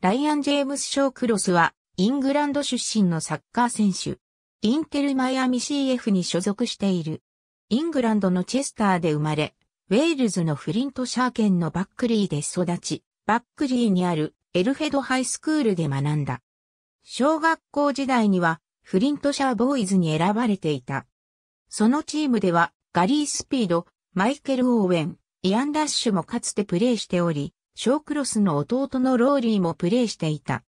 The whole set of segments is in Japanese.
ライアン・ジェームス・ショー・クロスは、イングランド出身のサッカー選手。インテル・マイアミ CF に所属している。イングランドのチェスターで生まれ、ウェールズのフリントシャー県のバックリーで育ち、バックリーにあるエルフェドハイスクールで学んだ。小学校時代には、フリントシャーボーイズに選ばれていた。そのチームでは、ガリー・スピード、マイケル・オーウェン、イアン・ラッシュもかつてプレーしており、ショークロスの弟のローリーもプレーしていた。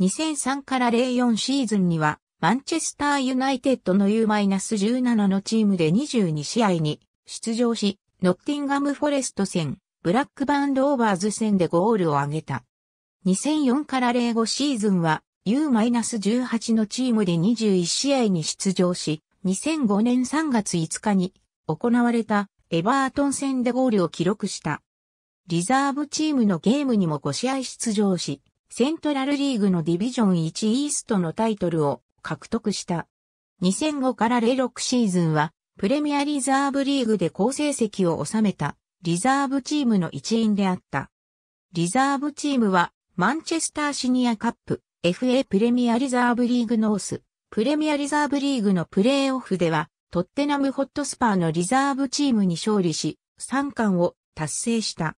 2003から04シーズンには、マンチェスターユナイテッドの U-17 のチームで22試合に出場し、ノッティンガムフォレスト戦、ブラックバンドオーバーズ戦でゴールを挙げた。2004から05シーズンは U-18 のチームで21試合に出場し、2005年3月5日に行われたエバートン戦でゴールを記録した。リザーブチームのゲームにも5試合出場し、セントラルリーグのディビジョン1イーストのタイトルを獲得した。2005から06シーズンは、プレミアリザーブリーグで好成績を収めた、リザーブチームの一員であった。リザーブチームは、マンチェスターシニアカップ、FA プレミアリザーブリーグノース、プレミアリザーブリーグのプレーオフでは、トッテナムホットスパーのリザーブチームに勝利し、3冠を達成した。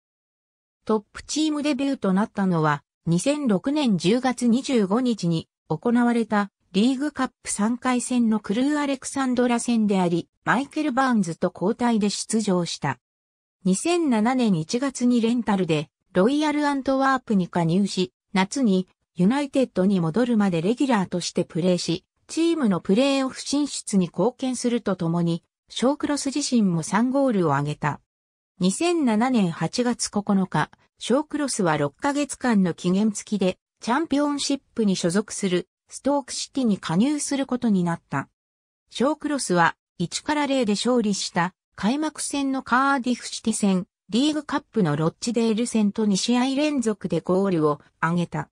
トップチームデビューとなったのは、2006年10月25日に行われたリーグカップ3回戦のクルーアレクサンドラ戦であり、マイケル・バーンズと交代で出場した。2007年1月にレンタルでロイヤル・アントワープに加入し、夏にユナイテッドに戻るまでレギュラーとしてプレーし、チームのプレーオフ進出に貢献するとともに、ショークロス自身も3ゴールを挙げた。2007年8月9日、ショークロスは6ヶ月間の期限付きで、チャンピオンシップに所属する、ストークシティに加入することになった。ショークロスは、1から0で勝利した、開幕戦のカーディフシティ戦、リーグカップのロッチデール戦と2試合連続でゴールを挙げた。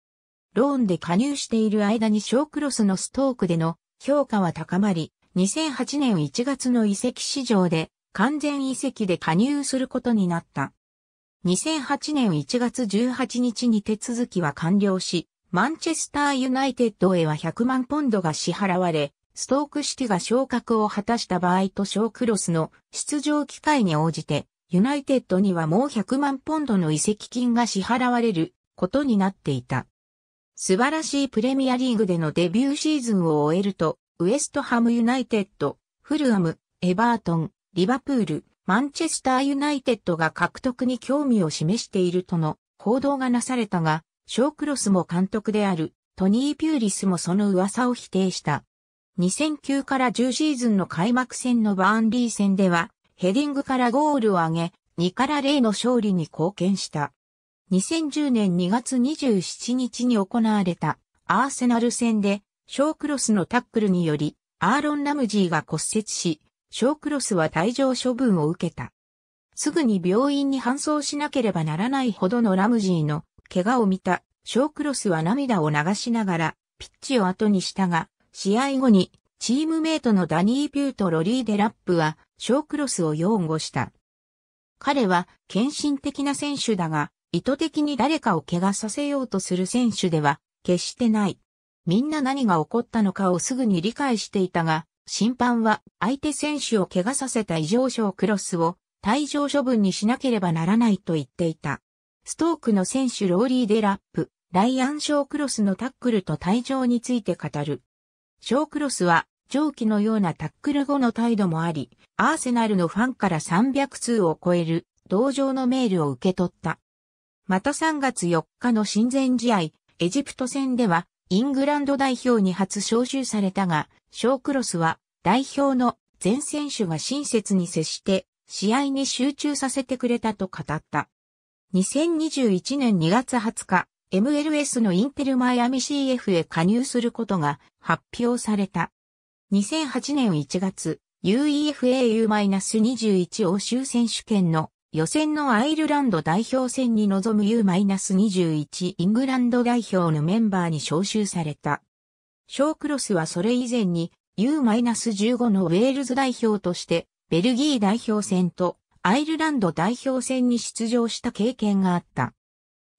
ローンで加入している間にショークロスのストークでの評価は高まり、2008年1月の移籍市場で完全移籍で加入することになった。2008年1月18日に手続きは完了し、マンチェスターユナイテッドへは100万ポンドが支払われ、ストークシティが昇格を果たした場合とショークロスの出場機会に応じて、ユナイテッドにはもう100万ポンドの移籍金が支払われることになっていた。素晴らしいプレミアリーグでのデビューシーズンを終えると、ウエストハムユナイテッド、フルアム、エバートン、リバプール、マンチェスターユナイテッドが獲得に興味を示しているとの報道がなされたが、ショークロスも監督であるトニー・ピューリスもその噂を否定した。2009から10シーズンの開幕戦のバーンリー戦では、ヘディングからゴールを挙げ、2から0の勝利に貢献した。2010年2月27日に行われたアーセナル戦で、ショークロスのタックルにより、アーロン・ラムジーが骨折し、ショークロスは退場処分を受けた。すぐに病院に搬送しなければならないほどのラムジーの怪我を見たショークロスは涙を流しながらピッチを後にしたが、試合後にチームメイトのダニー・ピューとロリー・デラップはショークロスを擁護した。彼は献身的な選手だが、意図的に誰かを怪我させようとする選手では決してない。みんな何が起こったのかをすぐに理解していたが、審判は相手選手を怪我させた異常症クロスを退場処分にしなければならないと言っていた。ストークの選手ローリー・デラップ、ライアン・ショークロスのタックルと退場について語る。ショークロスは上記のようなタックル後の態度もあり、アーセナルのファンから300通を超える同情のメールを受け取った。また3月4日の親善試合、エジプト戦ではイングランド代表に初招集されたが、ショークロスは代表の全選手が親切に接して試合に集中させてくれたと語った。2021年2月20日、MLS のインテルマイアミ CF へ加入することが発表された。2008年1月、UEFA U-21 欧州選手権の予選のアイルランド代表戦に臨む U-21 イングランド代表のメンバーに招集された。ショークロスはそれ以前に U-15 のウェールズ代表としてベルギー代表戦とアイルランド代表戦に出場した経験があった。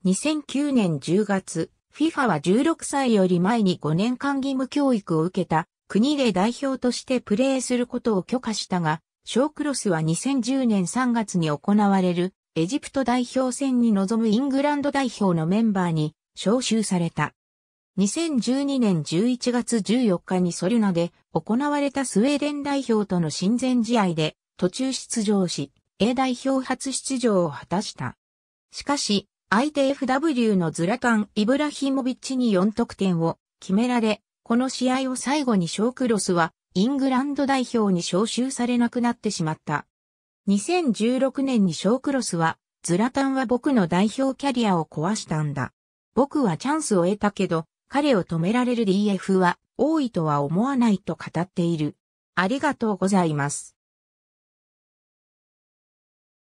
2009年10月、FIFA は16歳より前に5年間義務教育を受けた国で代表としてプレーすることを許可したが、ショークロスは2010年3月に行われるエジプト代表戦に臨むイングランド代表のメンバーに招集された。2012年11月14日にソリュナで行われたスウェーデン代表との親善試合で途中出場し、A 代表初出場を果たした。しかし、相手 FW のズラカン・イブラヒモビッチに4得点を決められ、この試合を最後にショークロスはイングランド代表に招集されなくなってしまった。2016年にショークロスは、ズラタンは僕の代表キャリアを壊したんだ。僕はチャンスを得たけど、彼を止められる DF は多いとは思わないと語っている。ありがとうございます。